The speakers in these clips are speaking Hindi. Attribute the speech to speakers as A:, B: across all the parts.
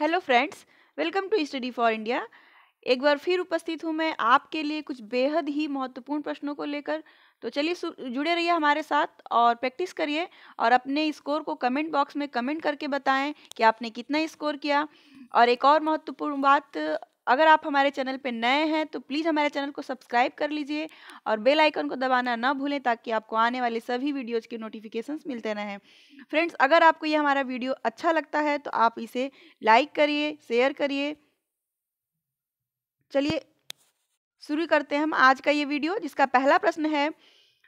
A: hello friends welcome to study for India एक बार फिर उपस्थित हूँ मैं आपके लिए कुछ बेहद ही महत्वपूर्ण प्रश्नों को लेकर तो चलिए जुड़े रहिए हमारे साथ और प्रैक्टिस करिए और अपने स्कोर को कमेंट बॉक्स में कमेंट करके बताएं कि आपने कितना स्कोर किया और एक और महत्वपूर्ण बात अगर आप हमारे चैनल पर नए हैं तो प्लीज़ हमारे चैनल को सब्सक्राइब कर लीजिए और बेल आइकन को दबाना ना भूलें ताकि आपको आने वाले सभी वीडियोज़ के नोटिफिकेशंस मिलते रहें फ्रेंड्स अगर आपको ये हमारा वीडियो अच्छा लगता है तो आप इसे लाइक करिए शेयर करिए चलिए शुरू करते हैं हम आज का ये वीडियो जिसका पहला प्रश्न है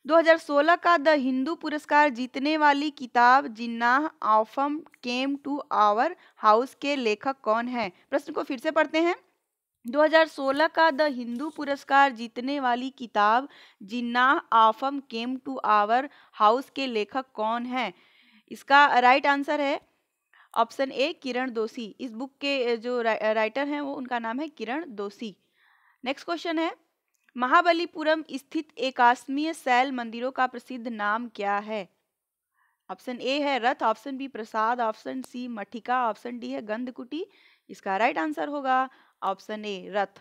A: 2016 का द हिंदू पुरस्कार जीतने वाली किताब Jinnah often came to our house के लेखक कौन है प्रश्न को फिर से पढ़ते हैं 2016 का द हिंदू पुरस्कार जीतने वाली किताब Jinnah often came to our house के लेखक कौन हैं इसका राइट आंसर है ऑप्शन ए किरण दोषी इस बुक के जो राइटर हैं वो उनका नाम है किरण दोषी नेक्स्ट क्वेश्चन है महाबलीपुरम स्थित एकाश्मीय शैल मंदिरों का प्रसिद्ध नाम क्या है ऑप्शन ए है रथ ऑप्शन बी प्रसाद ऑप्शन सी मठिका ऑप्शन डी है गंधकुटी इसका राइट आंसर होगा ऑप्शन ए रथ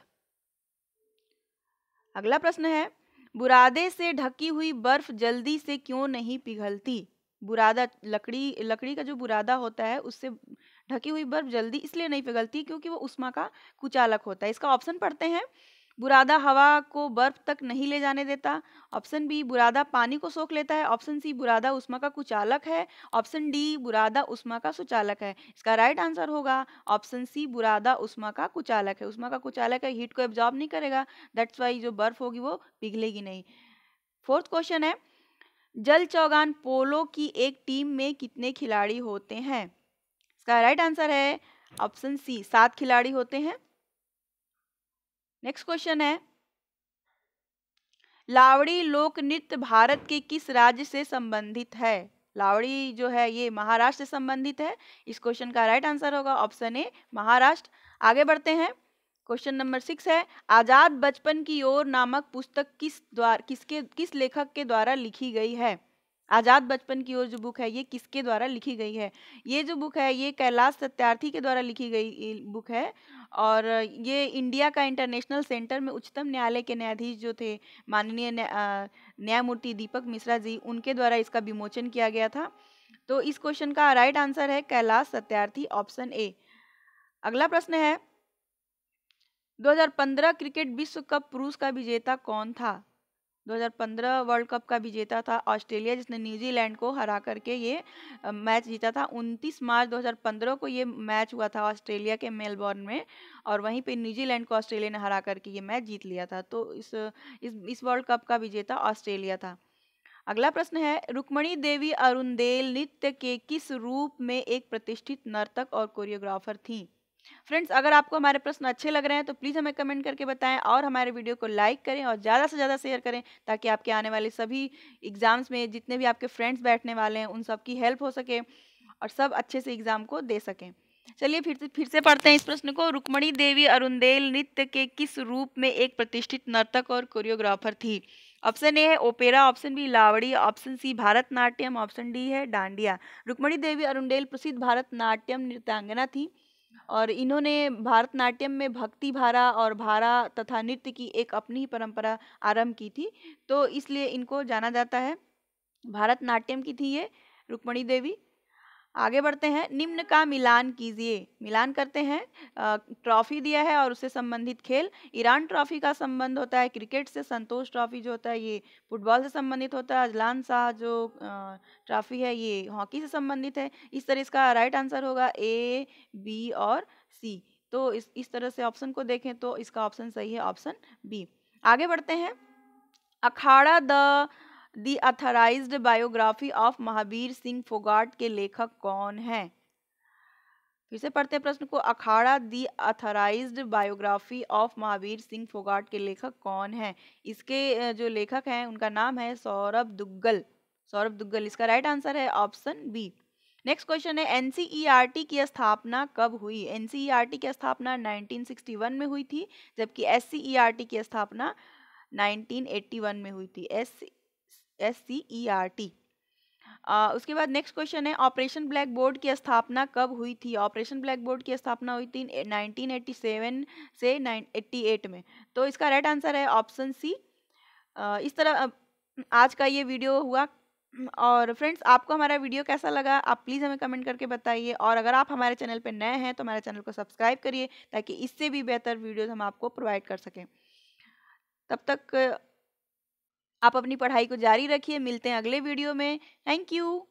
A: अगला प्रश्न है बुरादे से ढकी हुई बर्फ जल्दी से क्यों नहीं पिघलती बुरादा लकड़ी लकड़ी का जो बुरादा होता है उससे ढकी हुई बर्फ जल्दी इसलिए नहीं पिघलती क्योंकि वो उष्मा का कुचालक होता है इसका ऑप्शन पढ़ते हैं बुरादा हवा को बर्फ तक नहीं ले जाने देता ऑप्शन बी बुरादा पानी को सोख लेता है ऑप्शन सी बुरादा उष्मा का कुचालक है ऑप्शन डी बुरादा उष्मा का सुचालक है इसका राइट आंसर होगा ऑप्शन सी बुरादा उष्मा का कुचालक है उष्मा का कुचालक है हीट को एब्जॉर्ब नहीं करेगा दैट्स वाई जो बर्फ होगी वो पिघलेगी नहीं फोर्थ क्वेश्चन है जल चौगान पोलो की एक टीम में कितने खिलाड़ी होते हैं इसका राइट आंसर है ऑप्शन सी सात खिलाड़ी होते हैं नेक्स्ट क्वेश्चन है लावड़ी लोक नृत्य भारत के किस राज्य से संबंधित है लावड़ी जो है ये महाराष्ट्र से संबंधित है इस क्वेश्चन का राइट आंसर होगा ऑप्शन ए महाराष्ट्र आगे बढ़ते हैं क्वेश्चन नंबर सिक्स है आज़ाद बचपन की ओर नामक पुस्तक किस द्वार किसके किस लेखक के द्वारा लिखी गई है आज़ाद बचपन की ओर जो बुक है ये किसके द्वारा लिखी गई है ये जो बुक है ये कैलाश सत्यार्थी के द्वारा लिखी गई बुक है और ये इंडिया का इंटरनेशनल सेंटर में उच्चतम न्यायालय के न्यायाधीश जो थे माननीय न्यायमूर्ति दीपक मिश्रा जी उनके द्वारा इसका विमोचन किया गया था तो इस क्वेश्चन का राइट आंसर है कैलाश सत्यार्थी ऑप्शन ए अगला प्रश्न है 2015 क्रिकेट विश्व कप पुरुष का विजेता कौन था 2015 वर्ल्ड कप का विजेता था ऑस्ट्रेलिया जिसने न्यूजीलैंड को हरा करके ये मैच जीता था 29 मार्च 2015 को ये मैच हुआ था ऑस्ट्रेलिया के मेलबोर्न में और वहीं पे न्यूजीलैंड को ऑस्ट्रेलिया ने हरा करके ये मैच जीत लिया था तो इस इस, इस वर्ल्ड कप का विजेता ऑस्ट्रेलिया था अगला प्रश्न है रुक्मणी देवी अरुणदेल नृत्य के किस रूप में एक प्रतिष्ठित नर्तक और कोरियोग्राफर थी फ्रेंड्स अगर आपको हमारे प्रश्न अच्छे लग रहे हैं तो प्लीज़ हमें कमेंट करके बताएं और हमारे वीडियो को लाइक करें और ज़्यादा से ज़्यादा शेयर करें ताकि आपके आने वाले सभी एग्ज़ाम्स में जितने भी आपके फ्रेंड्स बैठने वाले हैं उन सबकी हेल्प हो सके और सब अच्छे से एग्ज़ाम को दे सकें चलिए फिर से फिर से पढ़ते हैं इस प्रश्न को रुक्मणी देवी अरुंदेल नृत्य के किस रूप में एक प्रतिष्ठित नर्तक और कोरियोग्राफर थी ऑप्शन ए है ओपेरा ऑप्शन बी लावड़ी option C Bharatanatyam option D है डांडिया रुक्मणी देवी अरुंडेल प्रसिद्ध भारतनाट्यम नृत्यांगना थी और इन्होंने भारतनाट्यम में भक्ति भारा और भारा तथा नृत्य की एक अपनी ही परंपरा आरंभ की थी तो इसलिए इनको जाना जाता है भारतनाट्यम की थी ये रुक्मणी देवी आगे बढ़ते हैं निम्न का मिलान कीजिए मिलान करते हैं ट्रॉफी दिया है और उससे संबंधित खेल ईरान ट्रॉफी का संबंध होता है क्रिकेट से संतोष ट्रॉफी जो होता है ये फुटबॉल से संबंधित होता है अजलान शाह जो ट्रॉफी है ये हॉकी से संबंधित है इस तरह इसका राइट आंसर होगा ए बी और सी तो इस इस तरह से ऑप्शन को देखें तो इसका ऑप्शन सही है ऑप्शन बी आगे बढ़ते हैं Akhada the the authorised biography of Mahavir Singh Phogat के लेखक कौन हैं फिर से पढ़ते हैं प्रश्न को Akhada the authorised biography of Mahavir Singh Phogat के लेखक कौन हैं इसके जो लेखक हैं उनका नाम है सौरभ दुग्गल सौरभ दुग्गल इसका राइट आंसर है ऑप्शन बी नेक्स्ट क्वेश्चन है एनसीईआरटी e की स्थापना कब हुई एनसीईआरटी e की स्थापना 1961 में हुई थी जबकि एससीईआरटी e की स्थापना 1981 में हुई थी S S C E R T उसके बाद नेक्स्ट क्वेश्चन है ऑपरेशन ब्लैक बोर्ड की स्थापना कब हुई थी ऑपरेशन ब्लैक बोर्ड की स्थापना हुई थी 1987 से 88 में तो इसका राइट आंसर है ऑप्शन सी इस तरह आज का ये वीडियो हुआ और फ्रेंड्स आपको हमारा वीडियो कैसा लगा आप प्लीज़ हमें कमेंट करके बताइए और अगर आप हमारे चैनल पर नए हैं तो हमारे चैनल को सब्सक्राइब करिए ताकि इससे भी बेहतर वीडियोज़ हम आपको प्रोवाइड कर सकें तब तक आप अपनी पढ़ाई को जारी रखिए मिलते हैं अगले वीडियो में थैंक यू